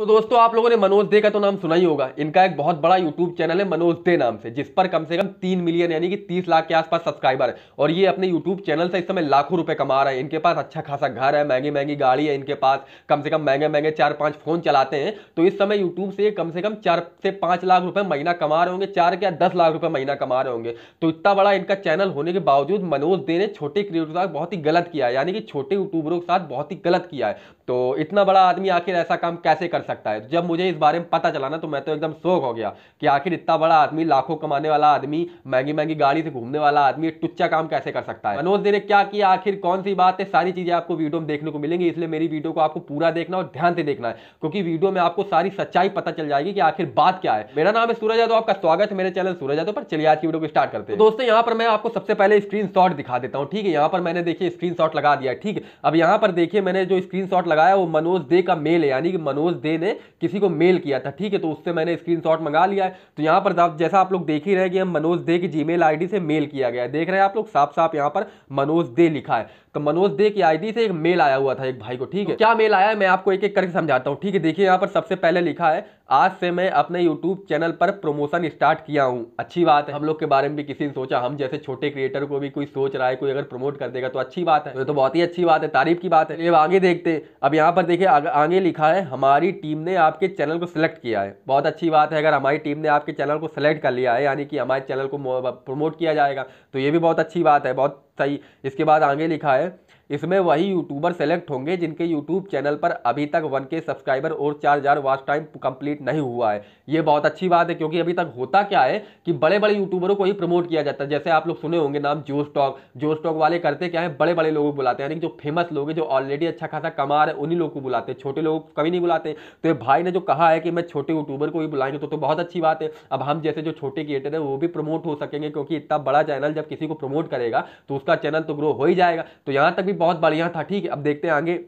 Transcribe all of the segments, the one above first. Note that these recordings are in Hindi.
तो दोस्तों आप लोगों ने मनोज दे का तो नाम सुना ही होगा इनका एक बहुत बड़ा यूट्यूब चैनल है मनोज दे नाम से जिस पर कम से कम तीन मिलियन यानी कि तीस लाख के आसपास सब्सक्राइबर है और ये अपने यूट्यूब चैनल से इस समय लाखों रुपए कमा रहे हैं इनके पास अच्छा खासा घर है महंगी महंगी गाड़ी है इनके पास कम से कम महंगे महंगे चार पाँच फोन चलाते हैं तो इस समय यूट्यूब से कम से कम चार से पाँच लाख रुपये महीना कमा रहे होंगे चार या दस लाख रुपये महीना कमा रहे होंगे तो इतना बड़ा इनका चैनल होने के बावजूद मनोज दे ने छोटे क्रिएटर के साथ बहुत ही गलत किया है यानी कि छोटे यूट्यूबरों के साथ बहुत ही गलत किया है तो इतना बड़ा आदमी आखिर ऐसा काम कैसे कर सकता सकता है जब मुझे इस बारे में पता चला ना तो मैं तो एकदम शोक हो गया कि आखिर इतना बड़ा आदमी लाखों कमाने वाला आदमी महंगी महंगी गाड़ी से घूमने वाला आदमी टुच्चा काम कैसे कर सकता है मनोज देने क्या किया आखिर कौन सी बात है सारी चीजें आपको वीडियो में देखने को मिलेंगी इसलिए मेरी वीडियो को आपको पूरा देखना और ध्यान से देखना है क्योंकि वीडियो में आपको सारी सच्चाई पता चल जाएगी कि आखिर बात क्या है मेरा नाम है सूरज यादव आपका स्वागत है मेरे चैनल सूरज यादव पर चलिए आज की वीडियो को स्टार्ट करते हैं तो दोस्तों यहाँ पर मैं आपको सबसे पहले स्क्रीन दिखा देता हूँ ठीक है यहाँ पर मैंने देखिए स्क्रीन लगा दिया ठीक है अब यहाँ पर देखिए मैंने जो स्क्रीन लगाया वो मनोज दे का मेल है यानी कि मनोज दे किसी ने किसी को मेल किया था ठीक है तो उससे मैंने स्क्रीनशॉट मंगा लिया है तो यहाँ पर जैसा आप लोग देख ही रहे कि हम मनोज दे की जीमेल आईडी से मेल किया गया है देख रहे हैं आप लोग साफ साफ यहाँ पर मनोज दे लिखा है तो मनोज दे की आईडी से एक मेल आया हुआ था एक भाई को ठीक है तो क्या मेल आया है मैं आपको एक एक करके समझाता हूँ ठीक है देखिए यहाँ पर सबसे पहले लिखा है आज से मैं अपने यूट्यूब चैनल पर प्रमोशन स्टार्ट किया हूँ अच्छी बात है हम लोग के बारे में भी किसी ने सोचा हम जैसे छोटे क्रिएटर को भी कोई सोच रहा है कोई अगर प्रमोट कर देगा तो अच्छी बात है तो बहुत ही अच्छी बात है तारीफ की बात है अब आगे देखते अब यहाँ पर देखिए आगे लिखा है हमारी टीम ने आपके चैनल को सिलेक्ट किया है बहुत अच्छी बात है अगर हमारी टीम ने आपके चैनल को सिलेक्ट कर लिया है यानी कि हमारे चैनल को प्रमोट किया जाएगा तो ये भी बहुत अच्छी बात है बहुत सही इसके बाद आगे लिखा है इसमें वही यूट्यूबर सेलेक्ट होंगे जिनके यूट्यूब चैनल पर अभी तक वन के सब्सक्राइबर और चार हज़ार वाच टाइम कंप्लीट नहीं हुआ है ये बहुत अच्छी बात है क्योंकि अभी तक होता क्या है कि बड़े बड़े यूट्यूबरों को ही प्रमोट किया जाता है जैसे आप लोग सुने होंगे नाम जो स्टॉक जो स्टॉक वाले करते क्या है बड़े बड़े लोगों को बुलाते हैं यानी जो फेमस लोग हैं जो ऑलरेडी अच्छा खासा कमा रहे उन्हीं लोग को बुलाते हैं छोटे लोग कभी नहीं बुलाते तो ये भाई ने जो कहा है कि मैं छोटे यूट्यूबर को ही बुलाएंगे तो, तो बहुत अच्छी बात है अब हम जैसे जो छोटे क्रिएटर हैं वो भी प्रमोट हो सकेंगे क्योंकि इतना बड़ा चैनल जब किसी को प्रमोट करेगा तो उसका उसका चैनल तो ग्रो हो ही जाएगा तो यहाँ तक भी बहुत बढ़िया था ठीक है अब देखते हैं आगे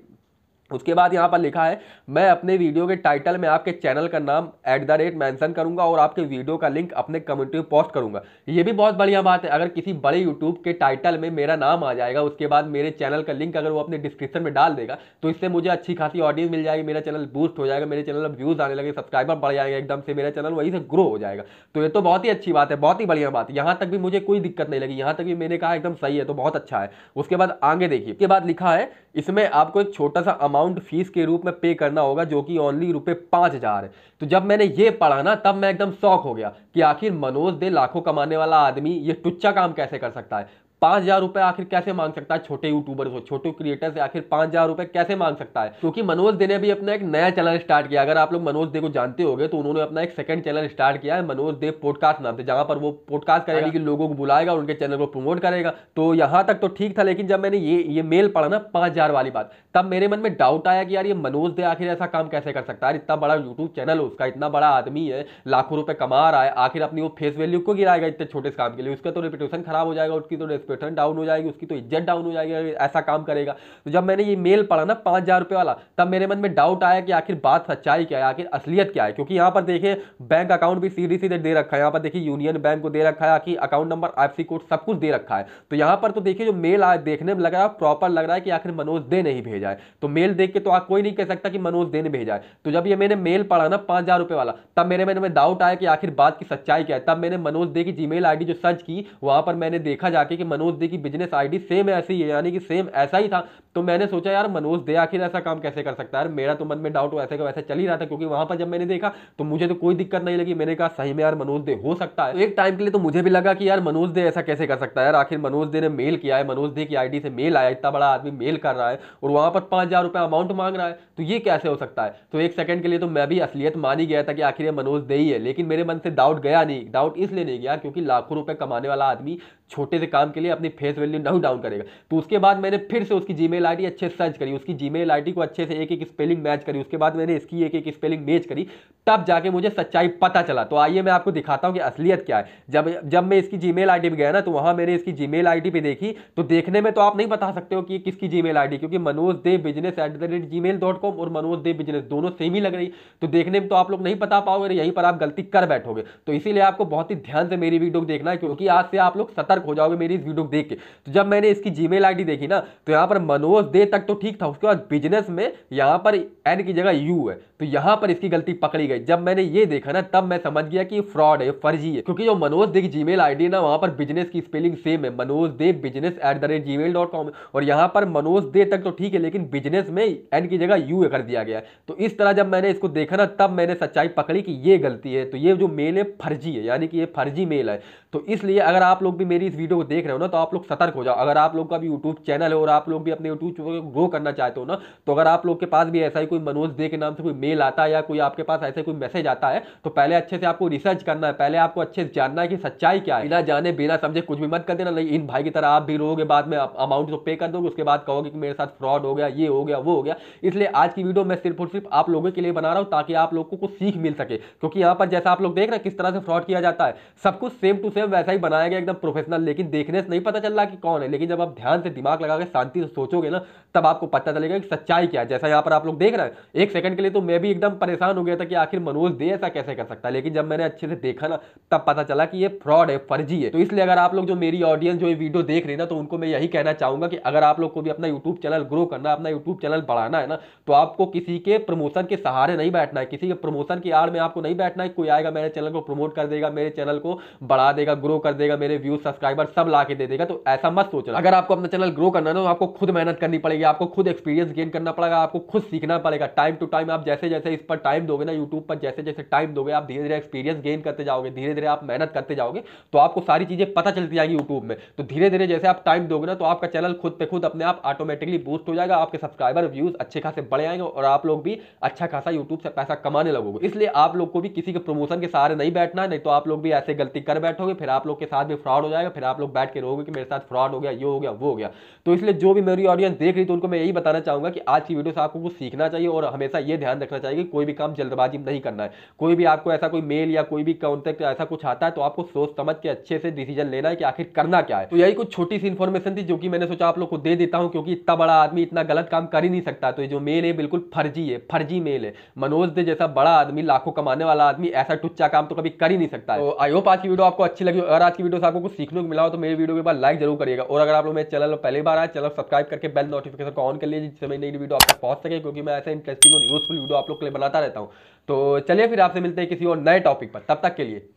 उसके बाद यहाँ पर लिखा है मैं अपने वीडियो के टाइटल में आपके चैनल का नाम एट द रेट मैंसन करूँगा और आपके वीडियो का लिंक अपने कम्युनिटी में पोस्ट करूँगा ये भी बहुत बढ़िया बात है अगर किसी बड़े यूट्यूब के टाइटल में मेरा नाम आ जाएगा उसके बाद मेरे चैनल का लिंक अगर वो अपने डिस्क्रिप्शन में डाल देगा तो इससे मुझे अच्छी खासी ऑडियंस मिल जाएगी मेरा चैनल बूस्ट हो जाएगा मेरे चैनल पर व्यूज़ आने लगे सब्सक्राइबर बढ़ जाएंगे एकदम से मेरा चैनल वहीं से ग्रो हो जाएगा तो ये तो बहुत ही अच्छी बात है बहुत ही बढ़िया बात है यहाँ तक भी मुझे कोई दिक्कत नहीं लगी यहाँ तक भी मैंने कहा एकदम सही है तो बहुत अच्छा है उसके बाद आगे देखिए उसके बाद लिखा है इसमें आपको एक छोटा सा अमाउंट अमाउंट फीस के रूप में पे करना होगा जो कि ओनली रुपए पांच हज़ार है तो जब मैंने ये पढ़ा ना तब मैं एकदम शौक हो गया कि आखिर मनोज दे लाखों कमाने वाला आदमी ये टुच्चा काम कैसे कर सकता है पांच हजार रुपए आखिर कैसे मांग सकता है छोटे यूट्यूबर को छोटे क्रिएटर से आखिर पांच हजार रुपए कैसे मांग सकता है क्योंकि मनोज दे ने भी अपना एक नया चैनल स्टार्ट किया अगर आप लोग मनोज दे को जानते हो तो उन्होंने अपना एक सेकंड चैनल स्टार्ट किया है मनोज देव पॉडकास्ट नाम से जहां पर वो पॉडकास्ट करेगा कि लोगों को बुलाएगा उनके चैनल को प्रमोट करेगा तो यहां तक तो ठीक था लेकिन जब मैंने ये ये मेल पढ़ा ना हजार वाली बात तब मेरे मन में डाउट आया कि यार ये मनोज दे आखिर ऐसा काम कैसे कर सकता है इतना बड़ा यूट्यूब चैनल उसका इतना बड़ा आदमी है लाखों रुपए कमा रहा है आखिर अपनी वो फेस वैल्यू को गिराएगा इतने छोटे काम के लिए उसका तो रेपुटेशन खराब हो जाएगा उसकी तो पैटर्न डाउन हो जाएगी उसकी तो इज्जत डाउन हो जाएगी ऐसा काम करेगा तो जब मैंने ये मेल पढ़ा ना पाँच हज़ार रुपये वाला तब मेरे मन में डाउट आया कि आखिर बात सच्चाई क्या है आखिर असलियत क्या है क्योंकि यहाँ पर देखिए बैंक अकाउंट भी सीधे सीधे दे रखा है यहाँ पर देखिए यूनियन बैंक को दे रखा है आखिर अकाउंट नंबर आई कोड सब कुछ दे रखा है तो यहाँ पर तो देखिए जो मेल देखने में लग रहा है प्रॉपर लग रहा है कि आखिर मनोज दे नहीं भेजा है तो मेल देख के तो आप कोई नहीं कह सकता कि मनोज दे नहीं भेजा है तो जब ये मैंने मेल पढ़ा ना पाँच हज़ार रुपये वाला तब मेरे मन में डाउट आया कि आखिर बात की सच्चाई क्या है तब मैंने मनोज दे की जी मेल जो सर्च की वहाँ पर मैंने देखा जाके कि मनोज मनोज दे की बिजनेस आईडी सेम ऐसी है यानी कि सेम ऐसा ही था तो मैंने सोचा यार मनोज दे आखिर ऐसा काम कैसे कर सकता है यार मेरा तो मन में डाउट वैसे का वैसे चल ही रहा था क्योंकि वहां पर जब मैंने देखा तो मुझे तो कोई दिक्कत नहीं लगी मैंने कहा सही में यार मनोज दे हो सकता है तो एक टाइम के लिए तो मुझे भी लगा कि यार मनोज दे ऐसा कैसे कर सकता है यार आखिर मनोज दे ने मेल किया है मनोज दे की आई से मेल आया इतना बड़ा आदमी मेल कर रहा है और वहां पर पांच हजार अमाउंट मांग रहा है तो ये कैसे हो सकता है तो एक सेकंड के लिए तो मैं भी असलियत मान ही गया था कि आखिर ये मनोज दे ही है लेकिन मेरे मन से डाउट गया नहीं डाउट इसलिए नहीं गया क्योंकि लाखों रुपए कमाने वाला आदमी छोटे से काम के लिए अपनी फेस वैल्यू नहीं डाउन करेगा तो उसके बाद मैंने फिर से उसकी जीमेल जीमेल आईडी अच्छे से सर्च करी उसकी जीमेल आईडी को अच्छे से एक एक स्पेलिंग मैच करी उसके बाद मैंने इसकी एक एक स्पेलिंग मैच करी तब जाके मुझे सच्चाई पता चला तो आइए मैं आपको दिखाता हूँ कि असलियत क्या है जब जब मैं इसकी जी मेल आई गया ना तो वहाँ मैंने इसकी जी मेल आई देखी तो देखने में तो आप नहीं बता सकते हो कि किसकी जीमेल आईडी क्योंकि मनोज देव बिजनेस एट और मनोज देव बिजनेस दोनों सेम ही लग रही तो देखने में तो आप लोग नहीं बता पाओगे यहीं पर आप गलती कर बैठोगे तो इसीलिए आपको बहुत ही ध्यान से मेरी वीडियो देखना है क्योंकि आज से आप लोग सतर्क हो जाओगे मेरी इस वीडियो देख के तो जब मैंने इसकी जीमेल आईडी देखी ना तो यहाँ पर मनोज रोज दे तक तो ठीक था उसके बाद बिजनेस में यहाँ पर एन की जगह यू है तो यहाँ पर इसकी गलती पकड़ी गई जब मैंने ये देखा ना तब मैं समझ गया कि फ्रॉड है फर्जी है क्योंकि जो मनोज दे की जीमेल आईडी ना वहाँ पर बिजनेस की स्पेलिंग सेम है Manoj Dev business at the rate Gmail dot com और यहाँ पर मनोज दे तक तो ठीक है लेकिन बिजनेस में एन की जगह यू कर दिया गया तो इस तरह जब मैंने इसको देखा ना तब मैंने सच्चाई पकड़ी कि ये गलती है तो ये जो मेल है फर्जी है यानी कि ये फर्जी मेल है तो इसलिए अगर आप लोग भी मेरी इस वीडियो को देख रहे हो ना तो आप लोग सतर्क हो जाओ अगर आप लोग का भी यूट्यूब चैनल है और आप लोग भी अपने यूट्यूब को ग्रो करना चाहते हो ना तो अगर आप लोग के पास भी ऐसा ही कोई मनोज दे के नाम से कोई मेल आता है या कोई आपके पास ऐसे कोई मैसेज आता है तो पहले अच्छे से आपको रिसर्च करना है पहले आपको अच्छे से जानना है कि सच्चाई क्या है बिना जाने बिना समझे कुछ भी मत कर देना नहीं इन भाई की तरह आप भी रोगे बाद में अमाउंट तो पे कर दोगे उसके बाद कहोगे कि मेरे साथ फ्रॉड हो गया ये हो गया वो हो गया इसलिए आज की वीडियो मैं सिर्फ और सिर्फ आप लोगों के लिए बना रहा हूँ ताकि आप लोग को कुछ सीख मिल सके क्योंकि यहाँ पर जैसा आप लोग देख रहे हैं किस तरह से फ्रॉड किया जाता है सब कुछ सेम टू सेम है वैसा ही बनाया गया एकदम प्रोफेशनल लेकिन देखने से नहीं पता चल रहा कि कौन है लेकिन जब आप ध्यान से दिमाग लगा के शांति से सोचोगे ना तब आपको पता चलेगा कि सच्चाई क्या है जैसा यहाँ पर आप लोग देख रहे हैं एक सेकंड के लिए तो मैं भी एकदम परेशान हो गया था कि आखिर मनोज दे ऐसा कैसे कर सकता है लेकिन जब मैंने अच्छे से देखा ना तब पता चला कि ये फ्रॉड है फर्जी है तो इसलिए अगर आप लोग जो मेरी ऑडियंस जो ये वीडियो देख रहे ना तो उनको मैं यही कहना चाहूंगा कि अगर आप लोग को भी अपना यूट्यूब चैनल ग्रो करना अपना यूट्यूब चैनल बढ़ाना है ना तो आपको किसी के प्रमोशन के सहारे नहीं बैठना है किसी के प्रमोशन की आड़ में आपको नहीं बैठना है कोई आएगा मेरे चैनल को प्रमोट कर देगा मेरे चैनल को बढ़ा देगा देगा ग्रो कर देगा मेरे व्यूज सब्सक्राइबर सब ला के दे देगा तो ऐसा मत सोचना अगर आपको अपना चैनल ग्रो करना ना तो आपको खुद मेहनत करनी पड़ेगी आपको खुद एक्सपीरियंस गेन करना पड़ेगा आपको खुद सीखना पड़ेगा टाइम टू टाइम आप जैसे जैसे इस पर टाइम दोगे ना यूट्यूब पर जैसे जैसे टाइम दोगे आप धीरे धीरे एक्सपीरियंस गेन करते जाओगे धीरे धीरे आप मेहनत करते जाओगे तो आपको सारी चीजें पता चलती जाएगी यूट्यूब में तो धीरे धीरे जैसे आप टाइम दोगे ना तो आपका चैनल खुद पे खुद अपने आप ऑटोमेटिकली बूस्ट हो जाएगा आपके सब्सक्राइबर व्यूज अच्छे खासे बढ़ आएंगे और आप लोग भी अच्छा खासा यूट्यूब से पैसा कमाने लगोगे इसलिए आप लोग को भी किसी के प्रमोशन के सहारे नहीं बैठना नहीं तो आप लोग भी ऐसे गलती कर बैठोगे फिर आप लोग के साथ भी फ्रॉड हो जाएगा फिर आप लोग बैठ के रहोगे कि मेरे साथ फ्रॉड हो गया ये हो गया वो हो गया तो इसलिए जो भी मेरी ऑडियंस देख रही तो उनको मैं यही बताना चाहूँगा कि आज की वीडियो से आपको कुछ सीखना चाहिए और हमेशा ये ध्यान रखना चाहिए कि कोई भी काम जल्दबाजी नहीं करना है कोई भी आपको ऐसा कोई मेल या कोई भी कॉन्टेक्ट ऐसा कुछ आता है तो आपको सोच समझ के अच्छे से डिसीजन लेना है कि आखिर करना क्या है तो यही कुछ छोटी सी इन्फॉर्मेशन थी जो कि मैंने सोचा आप लोग को दे देता हूँ क्योंकि इतना बड़ा आदमी इतना गलत काम कर ही नहीं सकता तो ये जो मेल है बिल्कुल फर्जी है फर्जी मेल है मनोज दे जैसा बड़ा आदमी लाखों कमाने वाला आदमी ऐसा टुच्चा काम तो कभी कर ही नहीं सकता तो आई होप आज की वीडियो आपको अच्छी अगर हो अगर आज की वीडियो से आपको कुछ सीखने को मिला हो तो मेरे वीडियो के बाद लाइक जरूर करिएगा और अगर आप लोग मेरे चैनल पहली बार आए चैनल सब्सक्राइब करके बेल नोटिफिकेशन को ऑन कर लीजिए जिससे मेरी नई वीडियो आप तक पहुंच सके क्योंकि मैं ऐसे इंटरेस्टिंग और यूजफुल वीडियो आप लोग के लिए बनाता रहता हूँ तो चलिए फिर आपसे मिलते हैं किसी और नए टॉपिक पर तब तक के लिए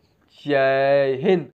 जय हिंद